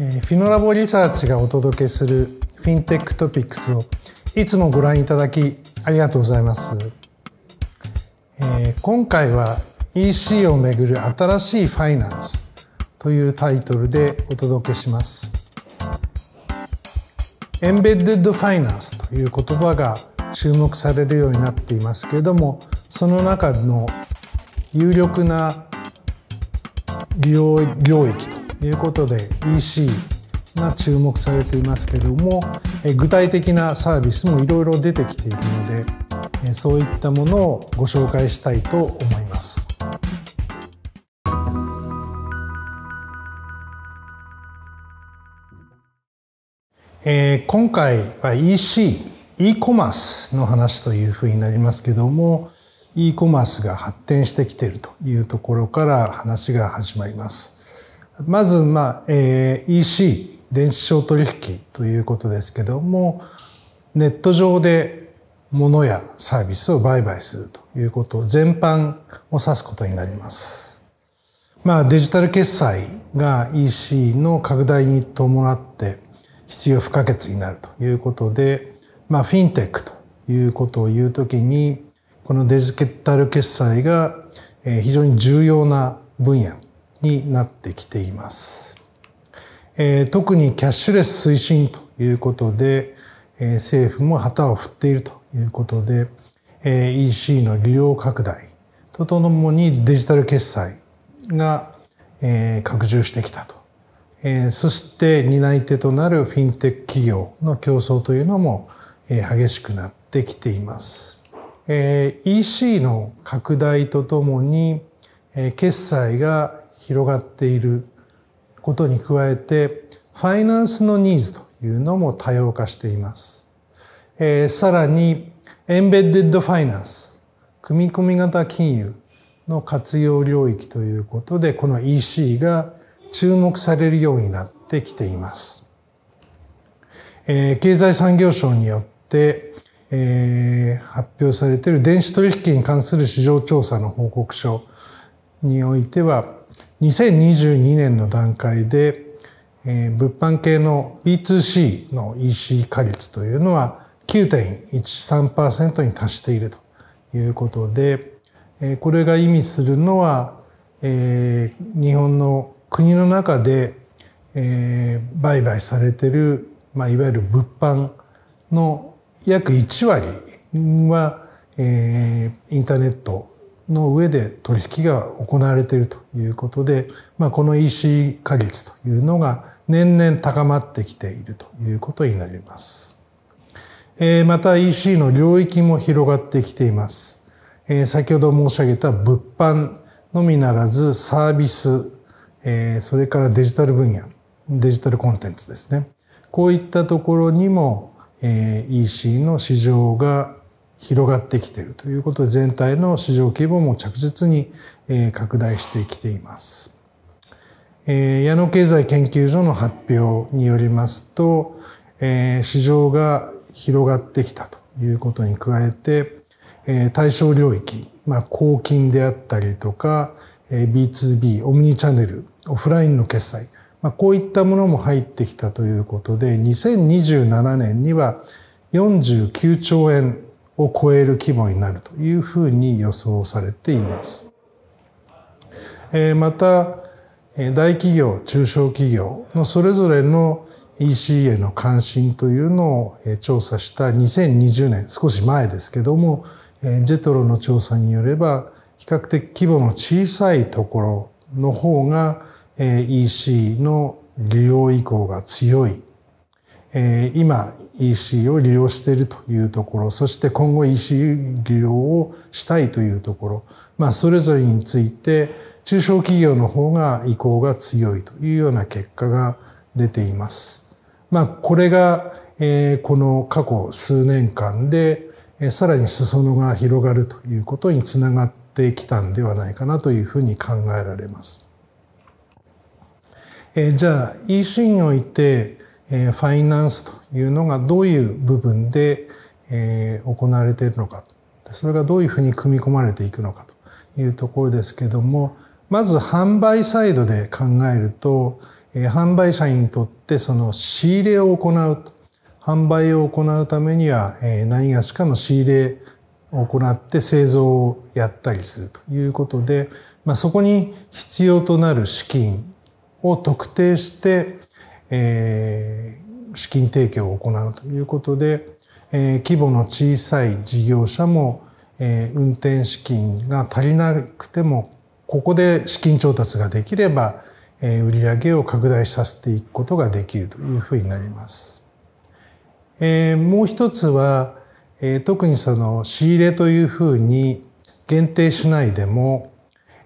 フィノラボリサーチがお届けするフィンテックトピックスをいつもご覧いただきありがとうございます。え今回は EC をめぐる新しいファイナンスというタイトルでお届けします。エンベッデッドファイナンスという言葉が注目されるようになっていますけれどもその中の有力な利用領域ということで EC が注目されていますけども具体的なサービスもいろいろ出てきているのでそういったものをご紹介したいと思います。えー、今回は EC、e コマースの話というふうになりますけども、e コマースが発展してきているというところから話が始まります。まず、まあえー、EC 電子商取引ということですけどもネット上で物やサービスを売買するということ全般を指すことになります。まあ、デジタル決済が EC の拡大に伴って必要不可欠になるということで、まあ、フィンテックということを言うときにこのデジタル決済が非常に重要な分野になってきています。えー、特にキャッシュレス推進ということで、えー、政府も旗を振っているということで、えー、EC の利用拡大とともにデジタル決済が、えー、拡充してきたと。えー、そして担い手となるフィンテック企業の競争というのも、えー、激しくなってきています。えー、EC の拡大とともに、えー、決済が広がっていることに加えてファイナンスのニーズというのも多様化しています。えー、さらにエンベッデッドファイナンス組み込み型金融の活用領域ということでこの EC が注目されるようになってきています。えー、経済産業省によって、えー、発表されている電子取引に関する市場調査の報告書においては2022年の段階で、えー、物販系の B2C の EC 化率というのは9.13%に達しているということで、えー、これが意味するのは、えー、日本の国の中で、えー、売買されてる、まあ、いわゆる物販の約1割は、えー、インターネットの上で取引が行われているということで、まあ、この EC 化率というのが年々高まってきているということになります。えー、また EC の領域も広がってきています。えー、先ほど申し上げた物販のみならずサービス、えー、それからデジタル分野、デジタルコンテンツですね。こういったところにも、えー、EC の市場が広がってきているということで全体の市場規模も着実に拡大してきています。矢野経済研究所の発表によりますと市場が広がってきたということに加えて対象領域、まあ、公金であったりとか B2B オムニチャンネルオフラインの決済、まあ、こういったものも入ってきたということで2027年には49兆円を超える規模になるというふうに予想されています。また大企業中小企業のそれぞれの EC への関心というのを調査した2020年少し前ですけどもジェトロの調査によれば比較的規模の小さいところの方が EC の利用意向が強い今 EC を利用しているというところそして今後 EC 利用をしたいというところ、まあ、それぞれについて中小企業の方が意向が強いというような結果が出ています。まあ、これが、えー、この過去数年間で、えー、さらに裾野が広がるということにつながってきたんではないかなというふうに考えられます。えー、じゃあ EC においてえファイナンスというのがどういう部分で、え行われているのかとそれがどういうふうに組み込まれていくのかというところですけどもまず販売サイドで考えると、え販売者にとってその仕入れを行う販売を行うためには、え何がしかの仕入れを行って製造をやったりするということで、まあ、そこに必要となる資金を特定してえー、資金提供を行うということで、えー、規模の小さい事業者も、えー、運転資金が足りなくてもここで資金調達ができれば、えー、売上を拡大させていくことができるというふうになります。えー、もう一つは、えー、特にその仕入れというふうに限定しないでも、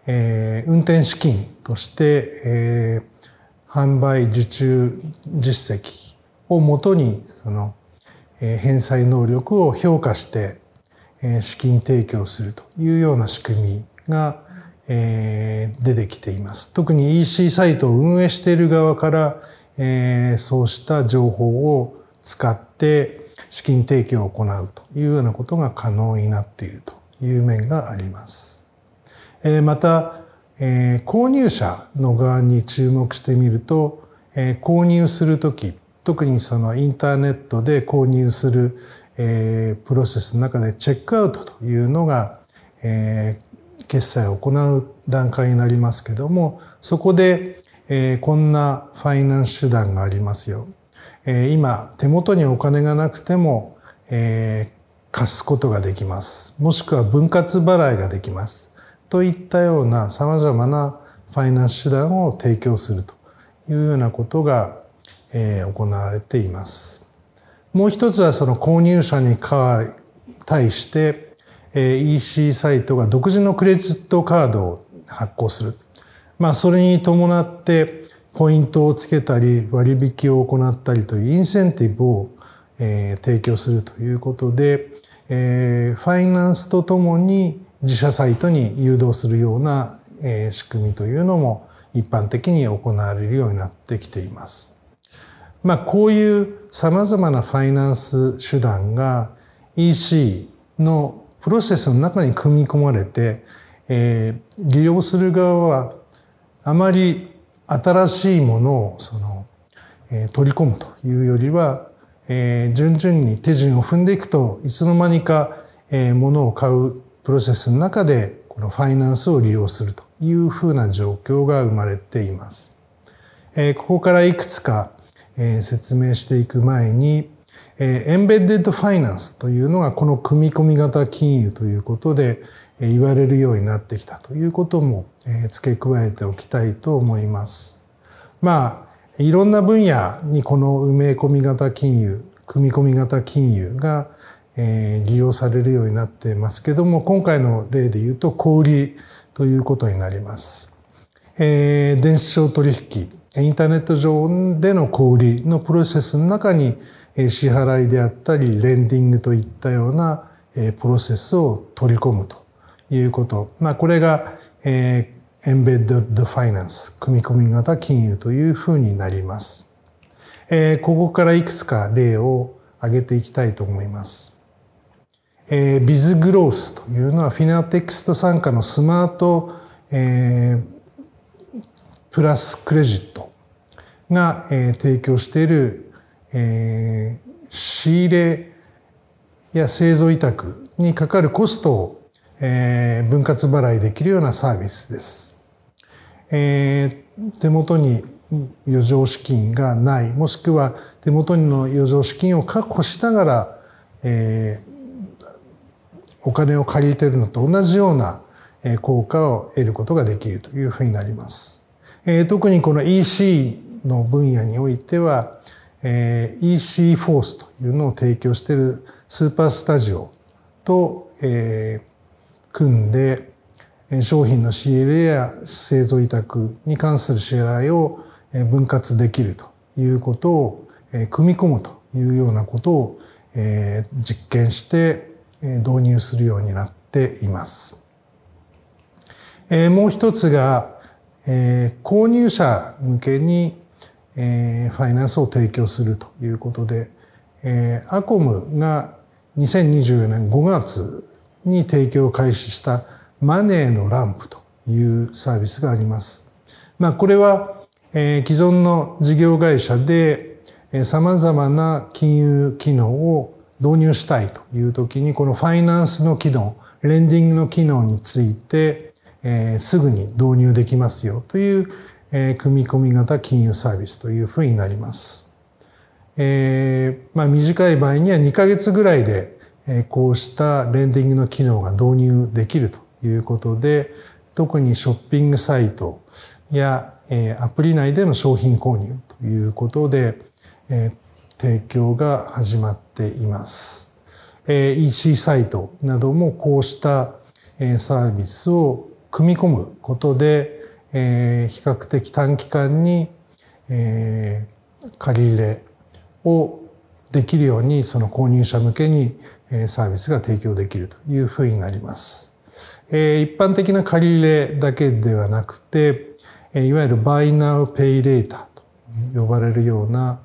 えー、運転資金として、えー、販売受注実績をもとにその返済能力を評価して資金提供するというような仕組みが出てきています。特に EC サイトを運営している側からそうした情報を使って資金提供を行うというようなことが可能になっているという面があります。またえ購入者の側に注目してみると、え購入する時特にそのインターネットで購入する、えプロセスの中でチェックアウトというのが、え決済を行う段階になりますけどもそこで、えこんなファイナンス手段がありますよ。え今手元にお金がなくても、え貸すことができますもしくは分割払いができますといったようなさまざまなファイナンス手段を提供するというようなことが、え行われています。もう一つはその購入者に対して、えー、EC サイトが独自のクレジットカードを発行する。まあそれに伴ってポイントをつけたり割引を行ったりというインセンティブを、え提供するということで、えファイナンスとともに自社サイトに誘導するような仕組みというのも一般的に行われるようになってきています。まあ、こういうさまざまなファイナンス手段が EC のプロセスの中に組み込まれて、えー、利用する側はあまり新しいものをその、えー、取り込むというよりは、えー、順々に手順を踏んでいくといつの間にか、えー、物を買うプロセスの中でこのファイナンスを利用するというふうな状況が生まれています。ここからいくつか説明していく前に、エンベッデッドファイナンスというのがこの組み込み型金融ということで言われるようになってきたということも付け加えておきたいと思います。まあ、いろんな分野にこの埋め込み型金融、組み込み型金融がえー、利用されるようになってますけども、今回の例で言うと小売りということになります。えー、電子商取引、インターネット上での小売りのプロセスの中に、え支払いであったり、レンディングといったような、えー、プロセスを取り込むということ。まあ、これが、えー、エンベッド・ド・ファイナンス、組み込み型金融というふうになります。えー、ここからいくつか例を挙げていきたいと思います。えー、ビズグロースというのはフィナテクスト傘下のスマート、えー、プラスクレジットが、えー、提供している、えー、仕入れや製造委託にかかるコストを、えー、分割払いできるようなサービスです。えー、手元に余剰資金がないもしくは手元の余剰資金を確保しながら、えー、お金を借りてるのと同じような効果を得ることができるというふうになります。特にこの EC の分野においては EC フォースというのを提供しているスーパースタジオと組んで商品の仕入れや製造委託に関する支払いを分割できるということを組み込むというようなことを実験して導入するようになっています。もう一つが、購入者向けにファイナンスを提供するということで、アコムが2024年5月に提供を開始したマネーのランプというサービスがあります。まあ、これは既存の事業会社で様々な金融機能を導入したいという時に、このファイナンスの機能、レンディングの機能について、えすぐに導入できますよという、え組み込み型金融サービスというふうになります。えー、まあ、短い場合には2ヶ月ぐらいで、えこうしたレンディングの機能が導入できるということで、特にショッピングサイトや、えアプリ内での商品購入ということで、提供が始まっています。EC サイトなどもこうしたサービスを組み込むことで、比較的短期間に借り入れをできるようにその購入者向けにサービスが提供できるというふうになります。一般的な借り入れだけではなくていわゆる Buy Now Pay Later と呼ばれるような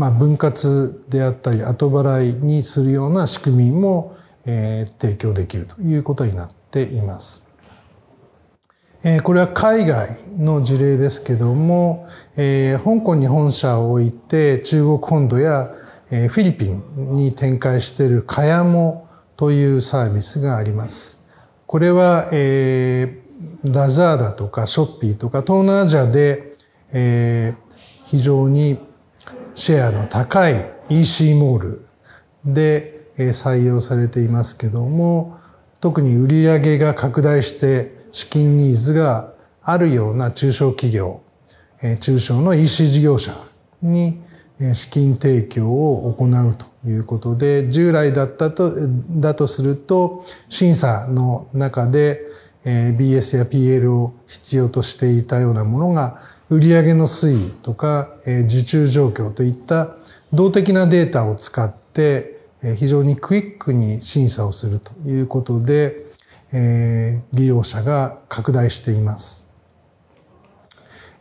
まあ、分割であったり後払いにするような仕組みも、えー、提供できるということになっています。えー、これは海外の事例ですけども、えー、香港に本社を置いて中国本土や、えー、フィリピンに展開しているカヤモというサービスがあります。これは、えー、ラザーダとかショッピーとか東南アジアで、えー、非常にシェアの高い EC モールで採用されていますけども特に売上が拡大して資金ニーズがあるような中小企業中小の EC 事業者に資金提供を行うということで従来だったとだとすると審査の中で BS や PL を必要としていたようなものが売上の推移とか、え受注状況といった動的なデータを使って、え非常にクイックに審査をするということで、え利用者が拡大しています。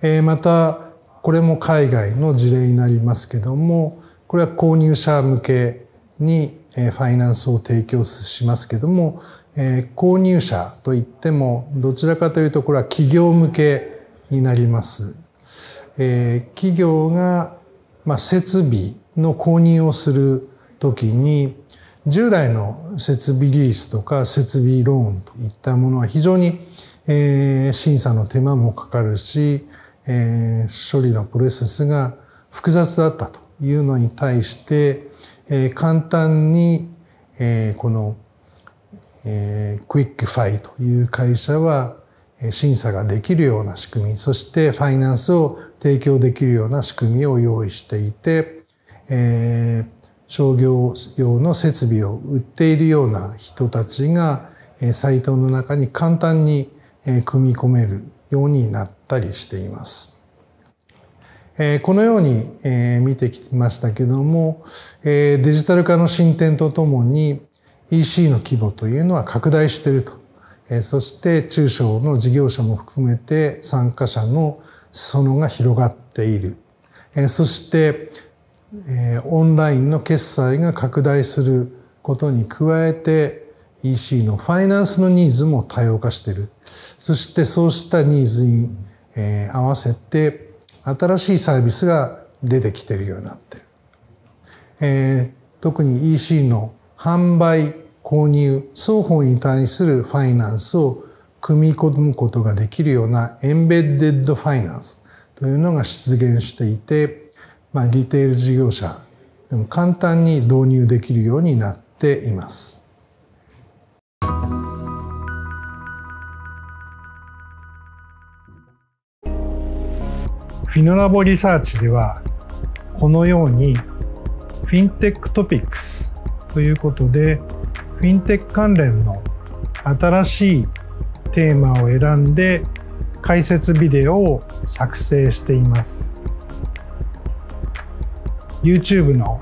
えまた、これも海外の事例になりますけども、これは購入者向けにファイナンスを提供しますけども、購入者といっても、どちらかというとこれは企業向けになります。えー、企業が、まあ、設備の購入をするときに、従来の設備リースとか設備ローンといったものは非常に、えー、審査の手間もかかるし、えー、処理のプロセスが複雑だったというのに対して、えー、簡単に、えー、この、えー、クイックファイという会社は審査ができるような仕組み、そしてファイナンスを提供できるような仕組みを用意していて、えー、商業用の設備を売っているような人たちが、サイトの中に簡単に組み込めるようになったりしています。このように見てきましたけども、デジタル化の進展とともに EC の規模というのは拡大しているとそして中小の事業者も含めて参加者の裾野が広がっている。そしてオンラインの決済が拡大することに加えて EC のファイナンスのニーズも多様化している。そしてそうしたニーズに合わせて新しいサービスが出てきているようになっている。特に EC の販売購入、双方に対するファイナンスを組み込むことができるようなエンベッデッドファイナンスというのが出現していて、まあ、リテール事業者でも簡単に導入できるようになっています。フィノラボリサーチではこのようにフィンテックトピックスということでフィンテック関連の新しいテーマを選んで解説ビデオを作成しています YouTube の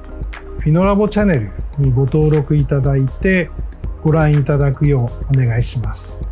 フィノラボチャンネルにご登録いただいてご覧いただくようお願いします。